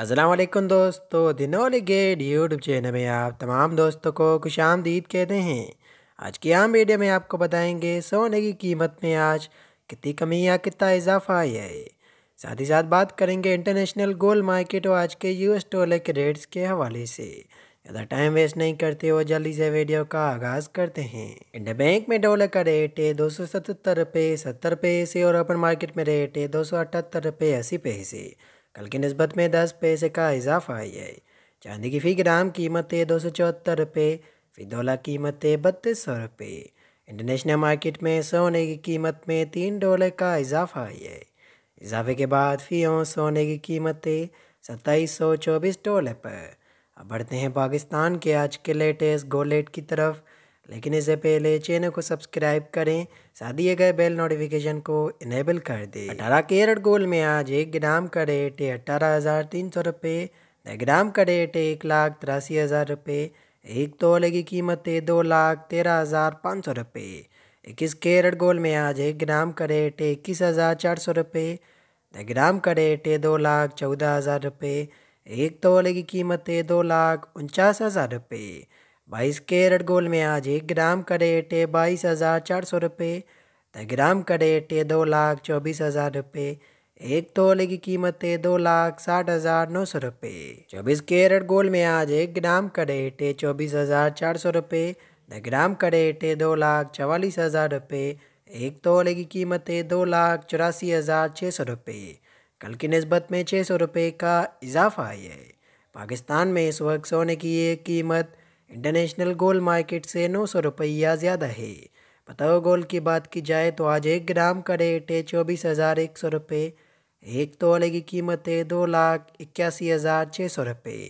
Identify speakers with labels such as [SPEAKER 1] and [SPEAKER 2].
[SPEAKER 1] असलम दोस्तों दिनोली get YouTube channel में आप तमाम दोस्तों को खुश आमदीद कहते हैं आज की आम वीडियो में आपको बताएंगे सोने की कीमत में आज कितनी कमी या कितना इजाफा आया है साथ ही साथ बात करेंगे इंटरनेशनल गोल्ड मार्केट और आज के यूएस डॉलर के रेट्स के हवाले से ज़्यादा टाइम वेस्ट नहीं करते हुए जल्दी से वीडियो का आगाज़ करते हैं इंडिया बैंक में डॉलर का रेट है दो सौ सतहत्तर रुपये सत्तर पैसे और ओपन मार्केट में रेट है दो सौ अठहत्तर रुपये अस्सी पैसे कल की नस्बत में दस पैसे का इजाफा है चांदी की फ़ी ग्राम कीमत है दो सौ चौहत्तर रुपये फ़ी डॉलर कीमत है बत्तीस सौ रुपये इंटरनेशनल मार्केट में सोने की कीमत में तीन डॉलर का इजाफा है इजाफे के बाद फ़ी और सोने की कीमत है सत्ताईस सौ चौबीस डॉलर पर अब बढ़ते हैं पाकिस्तान के आज के लेटेस्ट गोलेट की तरफ लेकिन इससे पहले चैनल को सब्सक्राइब करें साथ दिए गए बेल नोटिफिकेशन को इनेबल कर दें अठारह कैरेट गोल्ड में आज एक ग्राम का रेट अट्ठारह हज़ार तीन सौ रुपये ग्राम का रेट एक लाख तिरासी हज़ार रुपये एक तोले की कीमत है दो लाख तेरह हज़ार पाँच सौ रुपये इक्कीस कैरेट गोल्ड में आज एक ग्राम का रेट इक्कीस हज़ार चार सौ रुपये ग्राम का रेट है दो लाख चौदह हज़ार रुपये एक तोले की कीमत है दो लाख उनचास हज़ार रुपये बाईस कैरेट गोल में आज एक ग्राम का रेट है बाईस हज़ार चार सौ रुपये द ग्राम का रेट है दो लाख चौबीस हज़ार रुपये एक तोले की कीमत है दो लाख साठ हज़ार नौ सौ रुपये चौबीस कैरेट गोल में आज एक ग्राम का रेट है चौबीस हज़ार चार सौ रुपये द ग्राम का रेट है दो लाख चवालीस हज़ार रुपये एक तोले की कीमत है दो लाख चौरासी हज़ार छः सौ रुपये कल की नस्बत में छः सौ रुपये का इजाफा आया है पाकिस्तान में इस वक्त सोने की एक कीमत इंटरनेशनल गोल मार्केट से नौ सौ रुपया ज़्यादा है बताओ गोल की बात की जाए तो आज एक ग्राम का रेट है चौबीस हज़ार एक सौ रुपये एक तोले की कीमत है दो लाख इक्यासी हज़ार छः सौ रुपये